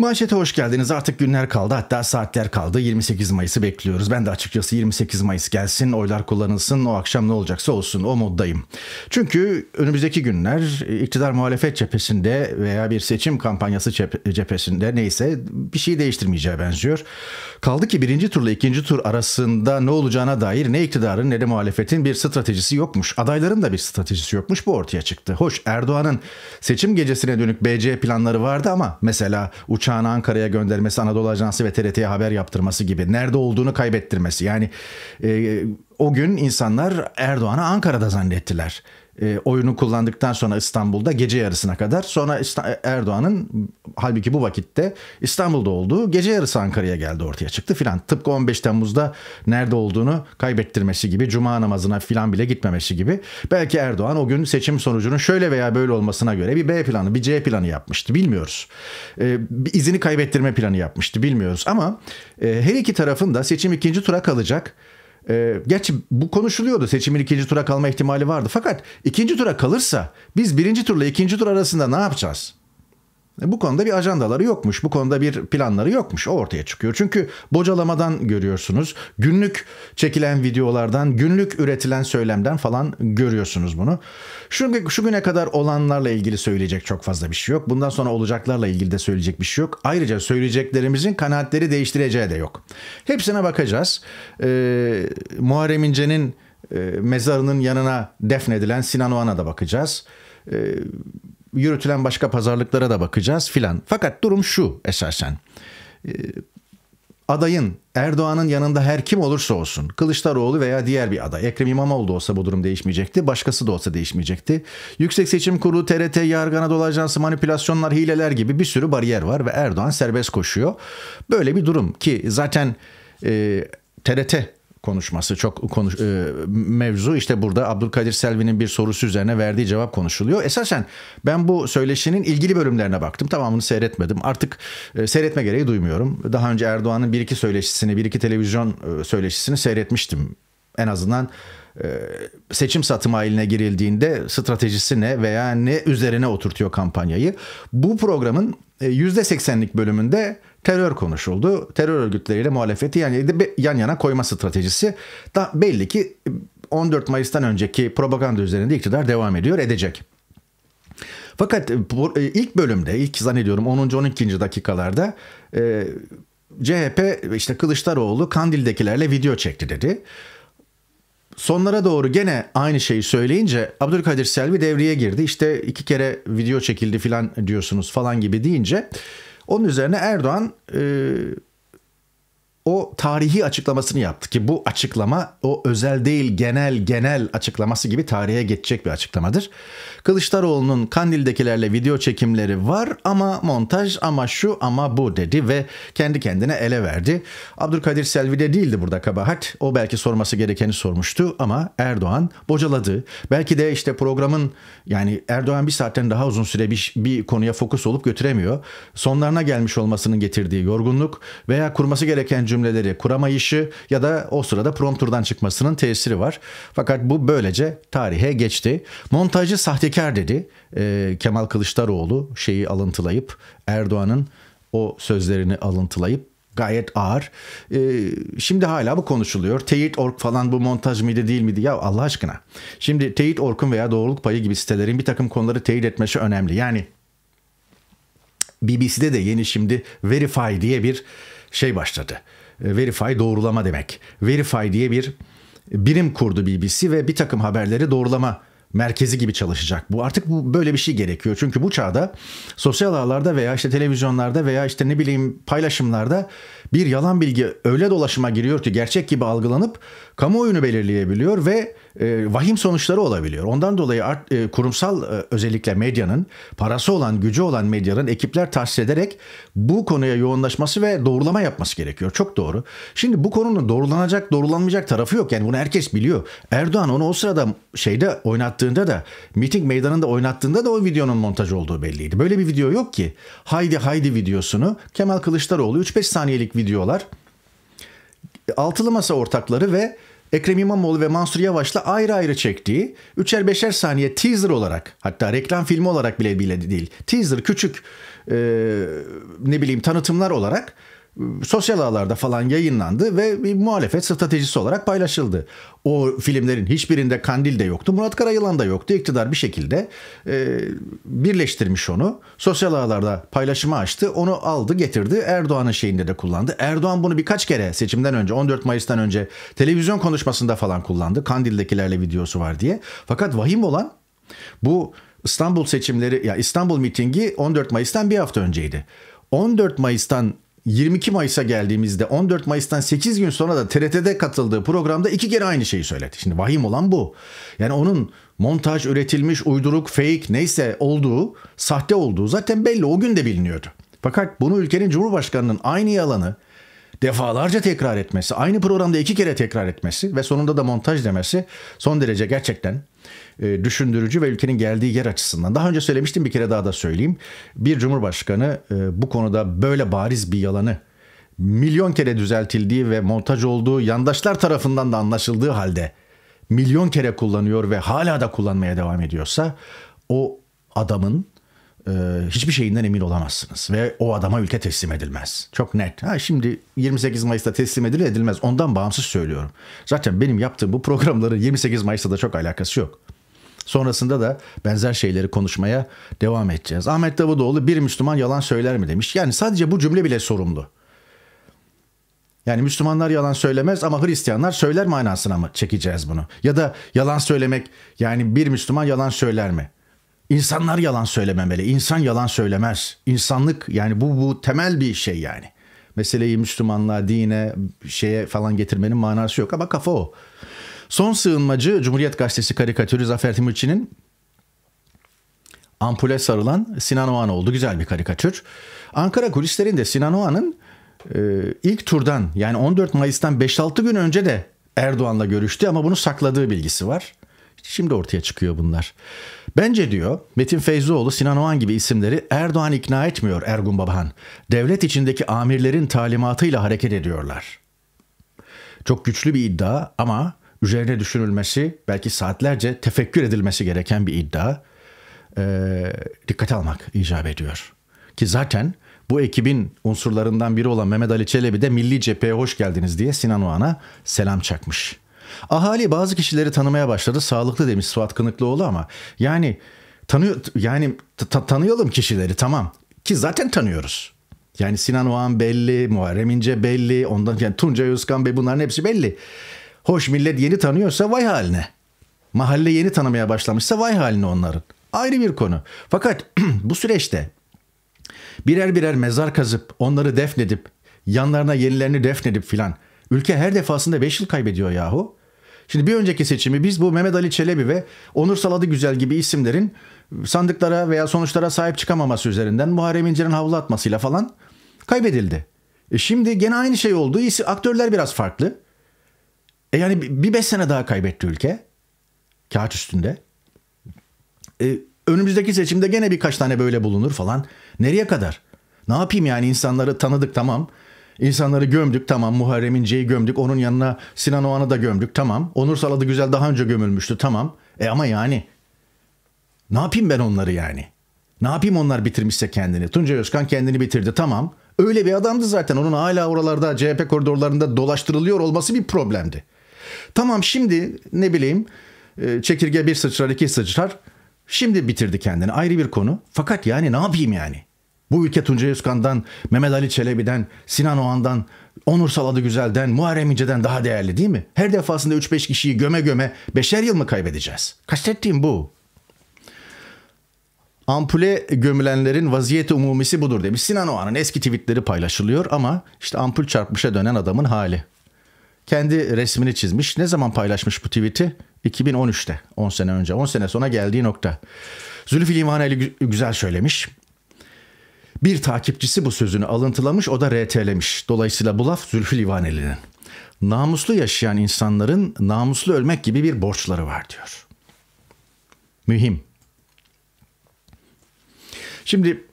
Manşete hoş geldiniz. Artık günler kaldı hatta saatler kaldı. 28 Mayıs'ı bekliyoruz. Ben de açıkçası 28 Mayıs gelsin, oylar kullanılsın, o akşam ne olacaksa olsun o moddayım. Çünkü önümüzdeki günler iktidar muhalefet cephesinde veya bir seçim kampanyası cephesinde neyse bir şey değiştirmeyeceğe benziyor. Kaldı ki birinci turla ikinci tur arasında ne olacağına dair ne iktidarın ne de muhalefetin bir stratejisi yokmuş. Adayların da bir stratejisi yokmuş bu ortaya çıktı. Hoş Erdoğan'ın seçim gecesine dönük BC planları vardı ama mesela uçak uçağını Ankara'ya göndermesi, Anadolu Ajansı ve TRT'ye haber yaptırması gibi. Nerede olduğunu kaybettirmesi. Yani e, o gün insanlar Erdoğan'ı Ankara'da zannettiler. E, oyunu kullandıktan sonra İstanbul'da gece yarısına kadar sonra e, Erdoğan'ın halbuki bu vakitte İstanbul'da olduğu gece yarısı Ankara'ya geldi ortaya çıktı filan. Tıpkı 15 Temmuz'da nerede olduğunu kaybettirmesi gibi cuma namazına filan bile gitmemesi gibi. Belki Erdoğan o gün seçim sonucunun şöyle veya böyle olmasına göre bir B planı bir C planı yapmıştı bilmiyoruz. E, bir izini kaybettirme planı yapmıştı bilmiyoruz ama e, her iki tarafın da seçim ikinci tura kalacak e, gerçi bu konuşuluyordu seçimin ikinci tura kalma ihtimali vardı. Fakat ikinci tura kalırsa biz birinci turla ikinci tur arasında ne yapacağız? Bu konuda bir ajandaları yokmuş. Bu konuda bir planları yokmuş. O ortaya çıkıyor. Çünkü bocalamadan görüyorsunuz. Günlük çekilen videolardan, günlük üretilen söylemden falan görüyorsunuz bunu. Şu, şu güne kadar olanlarla ilgili söyleyecek çok fazla bir şey yok. Bundan sonra olacaklarla ilgili de söyleyecek bir şey yok. Ayrıca söyleyeceklerimizin kanaatleri değiştireceği de yok. Hepsine bakacağız. Ee, Muharrem İnce'nin e, mezarının yanına defnedilen Sinan Oğan'a da bakacağız. Ee, yürütülen başka pazarlıklara da bakacağız filan. Fakat durum şu esasen. Ee, adayın Erdoğan'ın yanında her kim olursa olsun Kılıçdaroğlu veya diğer bir aday Ekrem İmamoğlu da olsa bu durum değişmeyecekti başkası da olsa değişmeyecekti. Yüksek Seçim Kurulu TRT yargana dolajansı manipülasyonlar hileler gibi bir sürü bariyer var ve Erdoğan serbest koşuyor. Böyle bir durum ki zaten e, TRT konuşması çok konuş, e, mevzu işte burada Abdülkadir Selvi'nin bir sorusu üzerine verdiği cevap konuşuluyor. Esasen ben bu söyleşinin ilgili bölümlerine baktım tamamını seyretmedim artık e, seyretme gereği duymuyorum. Daha önce Erdoğan'ın bir iki söyleşisini bir iki televizyon e, söyleşisini seyretmiştim en azından ee, seçim satım haline girildiğinde stratejisi ne veya ne üzerine oturtuyor kampanyayı. Bu programın %80'lik e, bölümünde terör konuşuldu. Terör örgütleriyle muhalefeti yani e, yan yana koyma stratejisi da belli ki 14 e, Mayıs'tan önceki propaganda üzerinde iktidar devam ediyor edecek. Fakat ilk bölümde ilk zannediyorum 10. 12. dakikalarda e, CHP işte Kılıçdaroğlu Kandil'dekilerle video çekti dedi. Sonlara doğru gene aynı şeyi söyleyince Abdülkadir Selvi devreye girdi. İşte iki kere video çekildi filan diyorsunuz falan gibi deyince onun üzerine Erdoğan e, o tarihi açıklamasını yaptı ki bu açıklama o özel değil genel genel açıklaması gibi tarihe geçecek bir açıklamadır. Kılıçdaroğlu'nun Kandil'dekilerle video çekimleri var ama montaj ama şu ama bu dedi ve kendi kendine ele verdi. Abdülkadir de değildi burada kabahat. O belki sorması gerekeni sormuştu ama Erdoğan bocaladı. Belki de işte programın yani Erdoğan bir saatten daha uzun süre bir, bir konuya fokus olup götüremiyor. Sonlarına gelmiş olmasının getirdiği yorgunluk veya kurması gereken cümleleri kuramayışı ya da o sırada prompturdan çıkmasının tesiri var. Fakat bu böylece tarihe geçti. montajı sahtekar dedi e, Kemal Kılıçdaroğlu şeyi alıntılayıp Erdoğan'ın o sözlerini alıntılayıp gayet ağır. E, şimdi hala bu konuşuluyor. Teyit Ork falan bu montaj mıydı değil miydi? Ya Allah aşkına. Şimdi Teyit Ork'un veya Doğruluk Payı gibi sitelerin bir takım konuları teyit etmesi önemli. Yani BBC'de de yeni şimdi Verify diye bir şey başladı. E, verify doğrulama demek. Verify diye bir birim kurdu BBC ve bir takım haberleri doğrulama merkezi gibi çalışacak. Bu artık bu böyle bir şey gerekiyor. Çünkü bu çağda sosyal ağlarda veya işte televizyonlarda veya işte ne bileyim paylaşımlarda bir yalan bilgi öyle dolaşıma giriyor ki gerçek gibi algılanıp kamuoyunu belirleyebiliyor ve e, vahim sonuçları olabiliyor. Ondan dolayı art, e, kurumsal e, özellikle medyanın, parası olan, gücü olan medyanın ekipler tahsis ederek bu konuya yoğunlaşması ve doğrulama yapması gerekiyor. Çok doğru. Şimdi bu konunun doğrulanacak, doğrulanmayacak tarafı yok. Yani bunu herkes biliyor. Erdoğan onu o sırada şeyde oynattığında da, miting meydanında oynattığında da o videonun montaj olduğu belliydi. Böyle bir video yok ki. Haydi haydi videosunu Kemal Kılıçdaroğlu 3-5 saniyelik videolar Altılı Masa ortakları ve Ekrem İmamoğlu ve Mansur Yavaş'la ayrı ayrı çektiği üçer beşer saniye teaser olarak hatta reklam filmi olarak bile bile değil teaser küçük e, ne bileyim tanıtımlar olarak sosyal ağlarda falan yayınlandı ve bir muhalefet stratejisi olarak paylaşıldı. O filmlerin hiçbirinde Kandil de yoktu, Murat Karayılan da yoktu. İktidar bir şekilde e, birleştirmiş onu. Sosyal ağlarda paylaşımı açtı, onu aldı getirdi. Erdoğan'ın şeyinde de kullandı. Erdoğan bunu birkaç kere seçimden önce, 14 Mayıs'tan önce televizyon konuşmasında falan kullandı. Kandil'dekilerle videosu var diye. Fakat vahim olan bu İstanbul seçimleri, ya İstanbul mitingi 14 Mayıs'tan bir hafta önceydi. 14 Mayıs'tan 22 Mayıs'a geldiğimizde 14 Mayıs'tan 8 gün sonra da TRT'de katıldığı programda iki kere aynı şeyi söyledi. Şimdi vahim olan bu. Yani onun montaj, üretilmiş, uyduruk, fake neyse olduğu, sahte olduğu zaten belli o gün de biliniyordu. Fakat bunu ülkenin Cumhurbaşkanı'nın aynı yalanı defalarca tekrar etmesi, aynı programda iki kere tekrar etmesi ve sonunda da montaj demesi son derece gerçekten e, düşündürücü ve ülkenin geldiği yer açısından. Daha önce söylemiştim bir kere daha da söyleyeyim. Bir cumhurbaşkanı e, bu konuda böyle bariz bir yalanı milyon kere düzeltildiği ve montaj olduğu yandaşlar tarafından da anlaşıldığı halde milyon kere kullanıyor ve hala da kullanmaya devam ediyorsa o adamın e, hiçbir şeyinden emin olamazsınız ve o adama ülke teslim edilmez. Çok net. Ha şimdi 28 Mayıs'ta teslim edilir edilmez ondan bağımsız söylüyorum. Zaten benim yaptığım bu programların 28 Mayıs'ta da çok alakası yok. Sonrasında da benzer şeyleri konuşmaya devam edeceğiz. Ahmet Davutoğlu bir Müslüman yalan söyler mi demiş. Yani sadece bu cümle bile sorumlu. Yani Müslümanlar yalan söylemez ama Hristiyanlar söyler manasına mı çekeceğiz bunu? Ya da yalan söylemek yani bir Müslüman yalan söyler mi? İnsanlar yalan söylememeli. İnsan yalan söylemez. İnsanlık yani bu bu temel bir şey yani. Meseleyi Müslümanlığa, dine, şeye falan getirmenin manası yok ama kafa o. Son sığınmacı Cumhuriyet Gazetesi karikatürü Zafer Timuçin'in ampule sarılan Sinan Oğan oldu. Güzel bir karikatür. Ankara kulislerinde Sinan Oğan'ın e, ilk turdan yani 14 Mayıs'tan 5-6 gün önce de Erdoğan'la görüştü ama bunu sakladığı bilgisi var. Şimdi ortaya çıkıyor bunlar. Bence diyor Metin Feyzoğlu, Sinan Oğan gibi isimleri Erdoğan ikna etmiyor Ergun Babahan. Devlet içindeki amirlerin talimatıyla hareket ediyorlar. Çok güçlü bir iddia ama üzerine düşünülmesi, belki saatlerce tefekkür edilmesi gereken bir iddia e, dikkate almak icap ediyor. Ki zaten bu ekibin unsurlarından biri olan Mehmet Ali Çelebi de Milli Cepheye hoş geldiniz diye Sinan Oğan'a selam çakmış. Ahali bazı kişileri tanımaya başladı. Sağlıklı demiş Suat Kınıklıoğlu ama yani tanıyor yani tanıyalım kişileri tamam ki zaten tanıyoruz. Yani Sinan Oğan belli, Muharrem İnce belli, ondan yani Tunca Özkan Bey bunların hepsi belli. Hoş millet yeni tanıyorsa vay haline. Mahalle yeni tanımaya başlamışsa vay haline onların. Ayrı bir konu. Fakat bu süreçte birer birer mezar kazıp onları defnedip yanlarına yenilerini defnedip filan ülke her defasında 5 yıl kaybediyor yahu. Şimdi bir önceki seçimi biz bu Mehmet Ali Çelebi ve Onur Saladı Güzel gibi isimlerin sandıklara veya sonuçlara sahip çıkamaması üzerinden Muharrem İnce'nin havlu atmasıyla falan kaybedildi. E şimdi gene aynı şey oldu. Aktörler biraz farklı. E yani bir beş sene daha kaybetti ülke. Kağıt üstünde. E, önümüzdeki seçimde gene birkaç tane böyle bulunur falan. Nereye kadar? Ne yapayım yani insanları tanıdık tamam. İnsanları gömdük tamam. Muharrem İnce'yi gömdük. Onun yanına Sinan Oğan'ı da gömdük tamam. Onur Saladı Güzel daha önce gömülmüştü tamam. E ama yani ne yapayım ben onları yani? Ne yapayım onlar bitirmişse kendini? Tunca Özkan kendini bitirdi tamam. Öyle bir adamdı zaten. Onun hala oralarda CHP koridorlarında dolaştırılıyor olması bir problemdi. Tamam şimdi ne bileyim e, çekirge bir sıçrar iki sıçrar. Şimdi bitirdi kendini ayrı bir konu. Fakat yani ne yapayım yani? Bu ülke Tuncay Özkan'dan, Mehmet Ali Çelebi'den, Sinan Oğan'dan, Onur Saladı Güzel'den, Muharrem İnce'den daha değerli değil mi? Her defasında 3-5 kişiyi göme göme beşer yıl mı kaybedeceğiz? Kastettiğim bu. Ampule gömülenlerin vaziyeti umumisi budur demiş. Sinan Oğan'ın eski tweetleri paylaşılıyor ama işte ampul çarpmışa dönen adamın hali. Kendi resmini çizmiş. Ne zaman paylaşmış bu tweet'i? 2013'te. 10 sene önce. 10 sene sonra geldiği nokta. Zülfü Livaneli güzel söylemiş. Bir takipçisi bu sözünü alıntılamış o da RT'lemiş. Dolayısıyla bu laf Zülfü Livaneli'nin. Namuslu yaşayan insanların namuslu ölmek gibi bir borçları var diyor. Mühim. Şimdi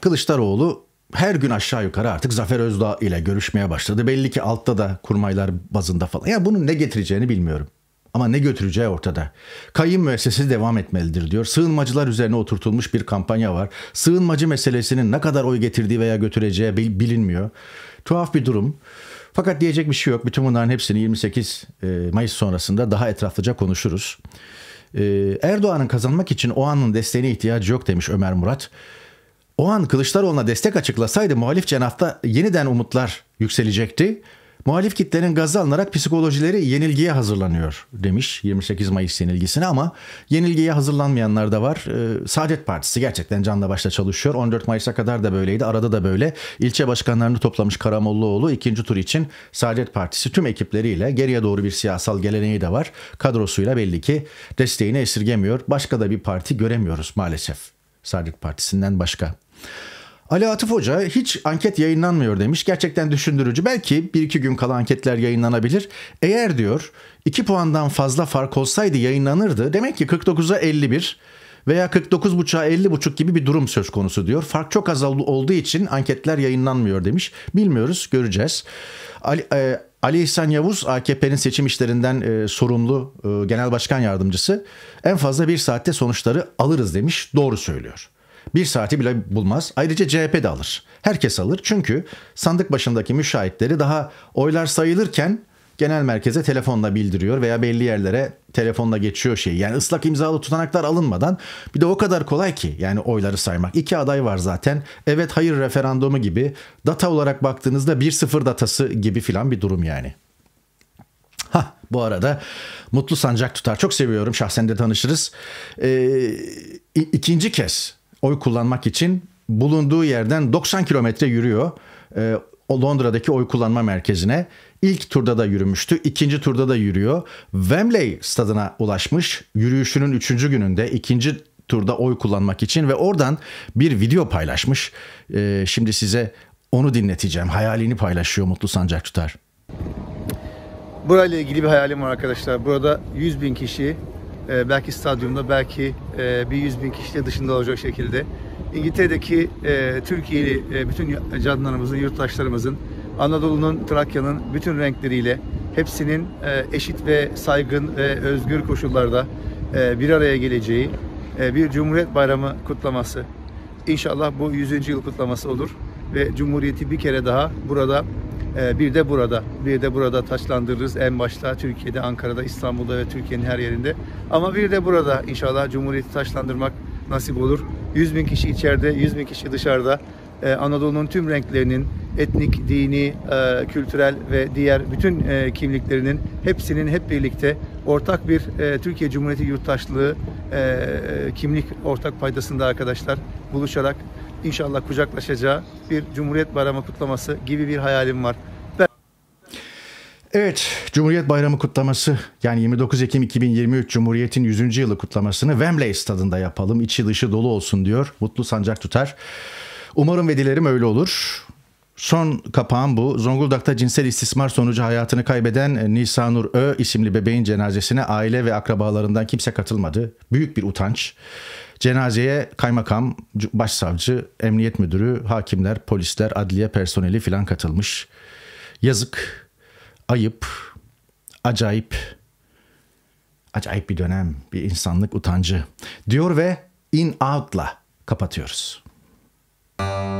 Kılıçdaroğlu her gün aşağı yukarı artık Zafer Özdağ ile görüşmeye başladı. Belli ki altta da kurmaylar bazında falan. Ya yani bunun ne getireceğini bilmiyorum. Ama ne götüreceği ortada. Kayın müessesesi devam etmelidir diyor. Sığınmacılar üzerine oturtulmuş bir kampanya var. Sığınmacı meselesinin ne kadar oy getirdiği veya götüreceği bilinmiyor. Tuhaf bir durum. Fakat diyecek bir şey yok. Bütün bunların hepsini 28 e, Mayıs sonrasında daha etraflıca konuşuruz. E, Erdoğan'ın kazanmak için o anın desteğine ihtiyacı yok demiş Ömer Murat. O an Kılıçdaroğlu'na destek açıklasaydı muhalif cenahta yeniden umutlar yükselecekti. Muhalif kitlenin gazı alınarak psikolojileri yenilgiye hazırlanıyor demiş 28 Mayıs yenilgisine ama yenilgiye hazırlanmayanlar da var. Ee, Saadet Partisi gerçekten canla başla çalışıyor. 14 Mayıs'a kadar da böyleydi. Arada da böyle. İlçe başkanlarını toplamış Karamollaoğlu ikinci tur için Saadet Partisi tüm ekipleriyle geriye doğru bir siyasal geleneği de var. Kadrosuyla belli ki desteğini esirgemiyor. Başka da bir parti göremiyoruz maalesef. Saadet Partisi'nden başka. Ali Atıf Hoca hiç anket yayınlanmıyor demiş. Gerçekten düşündürücü. Belki bir iki gün kala anketler yayınlanabilir. Eğer diyor 2 puandan fazla fark olsaydı yayınlanırdı. Demek ki 49'a 51 veya 49.5'a 50.5 gibi bir durum söz konusu diyor. Fark çok az olduğu için anketler yayınlanmıyor demiş. Bilmiyoruz göreceğiz. Ali, e, Ali İhsan Yavuz AKP'nin seçim işlerinden e, sorumlu e, genel başkan yardımcısı en fazla bir saatte sonuçları alırız demiş. Doğru söylüyor. Bir saati bile bulmaz. Ayrıca CHP de alır. Herkes alır. Çünkü sandık başındaki müşahitleri daha oylar sayılırken genel merkeze telefonla bildiriyor veya belli yerlere telefonla geçiyor şey. Yani ıslak imzalı tutanaklar alınmadan bir de o kadar kolay ki yani oyları saymak. İki aday var zaten. Evet hayır referandumu gibi data olarak baktığınızda 1-0 datası gibi filan bir durum yani. Ha bu arada Mutlu Sancak Tutar çok seviyorum şahsen de tanışırız. Ee, ikinci kez oy kullanmak için bulunduğu yerden 90 kilometre yürüyor. E, Londra'daki oy kullanma merkezine. İlk turda da yürümüştü. ikinci turda da yürüyor. Wembley stadına ulaşmış. Yürüyüşünün üçüncü gününde ikinci turda oy kullanmak için ve oradan bir video paylaşmış. E, şimdi size onu dinleteceğim. Hayalini paylaşıyor Mutlu Sancak Tutar. Burayla ilgili bir hayalim var arkadaşlar. Burada 100 bin kişi ee, belki stadyumda, belki e, bir yüz bin kişinin dışında olacak şekilde İngiltere'deki e, Türkiye'li e, bütün canlarımızın, yurttaşlarımızın, Anadolu'nun, Trakya'nın bütün renkleriyle hepsinin eşit ve saygın ve özgür koşullarda bir araya geleceği bir Cumhuriyet Bayramı kutlaması. İnşallah bu 100. yıl kutlaması olur ve Cumhuriyeti bir kere daha burada ee, bir de burada. Bir de burada taşlandırırız en başta Türkiye'de, Ankara'da, İstanbul'da ve Türkiye'nin her yerinde. Ama bir de burada inşallah Cumhuriyeti taşlandırmak nasip olur. 100 bin kişi içeride, 100 bin kişi dışarıda. Ee, Anadolu'nun tüm renklerinin, etnik, dini, e, kültürel ve diğer bütün e, kimliklerinin hepsinin hep birlikte ortak bir e, Türkiye Cumhuriyeti yurttaşlığı kimlik ortak paydasında arkadaşlar buluşarak inşallah kucaklaşacağı bir Cumhuriyet Bayramı kutlaması gibi bir hayalim var. Evet, Cumhuriyet Bayramı kutlaması yani 29 Ekim 2023 Cumhuriyet'in 100. yılı kutlamasını Wembley stadında yapalım. İçi dışı dolu olsun diyor Mutlu Sancak Tutar. Umarım ve dilerim öyle olur. Son kapağım bu. Zonguldak'ta cinsel istismar sonucu hayatını kaybeden e, Nisanur Ö isimli bebeğin cenazesine aile ve akrabalarından kimse katılmadı. Büyük bir utanç. Cenazeye kaymakam, başsavcı, emniyet müdürü, hakimler, polisler, adliye personeli filan katılmış. Yazık, ayıp, acayip, acayip bir dönem, bir insanlık utancı diyor ve In Out'la kapatıyoruz. Müzik